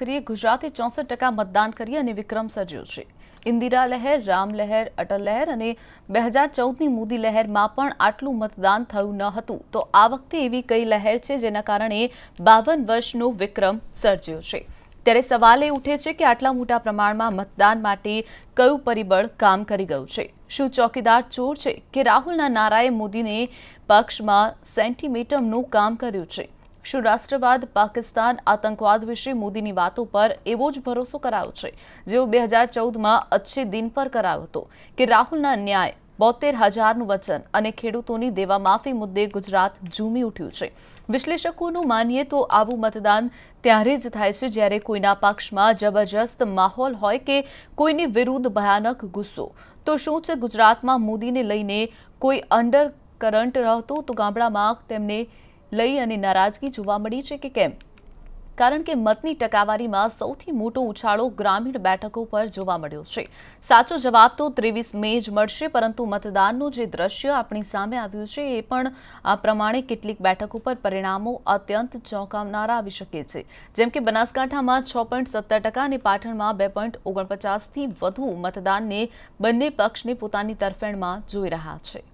કરી ગુજરાતી 64% મતદાન કરી અને વિક્રમ સર્જ્યો છે ઇન્દિરા લહેર રામ લહેર અટલ લહેર અને 2014 ની મોદી લહેર માં પણ આટલું મતદાન થયું ન હતું તો આ વખતે એવી કઈ લહેર છે જેના કારણે 52 વર્ષનો વિક્રમ સર્જ્યો છે ત્યારે સવાલે ઊઠે છે કે આટલા મોટા પ્રમાણમાં મતદાન માટે કયો પરિબળ કામ કરી ગયું છે શું ચોકીદાર ચોર છે કે રાહુલના નારાએ મોદીને પક્ષમાં સેન્ટીમીટરનું કામ કર્યું છે શુરાષ્ટ્રબાદ પાકિસ્તાન આતંકવાદ વિશે મોદીની વાતો પર એવો જ ભરોસો કરાયો છે જેઓ 2014 માં અચ્છે દિન પર કરાયો હતો કે રાહુલના ન્યાય 72000 નું વચન અને ખેલાડીઓની દેવા માફી મુદ્દે ગુજરાત ઝૂમી ઉઠ્યું છે વિશ્લેષકોનું માન્યતા આવું મતદાન ત્યારે જ થાય છે જ્યારે કોઈના પક્ષમાં જબરજસ્ત માહોલ હોય કે કોઈની વિરુદ્ધ ભયાનક ગુસ્સો તો શું છે ગુજરાતમાં મોદીને લઈને કોઈ અન્ડરકરન્ટ રહેતો તો ગામડામાંક તેમણે લેહીને નારાજગી જોવા મળી છે કે કેમ કારણ કે મતની ટકાવારીમાં સૌથી મોટો ઉછાળો ગ્રામીણ બેઠકો પર જોવા મળ્યો છે સાચો જવાબ તો 23 મે જ મળશે પરંતુ મતદાનનો જે દ્રશ્ય આપણી સામે આવ્યું છે એ પણ આ પ્રમાણે કેટલીક બેઠક ઉપર પરિણામો અત્યંત ચોંકાવનારા આવી શકે છે જેમ કે બનાસકાંઠામાં 6.17% અને પાટણમાં 2.49 થી વધુ મતદાનને બંને પક્ષે પોતાની તરફણમાં જોઈ રહ્યા છે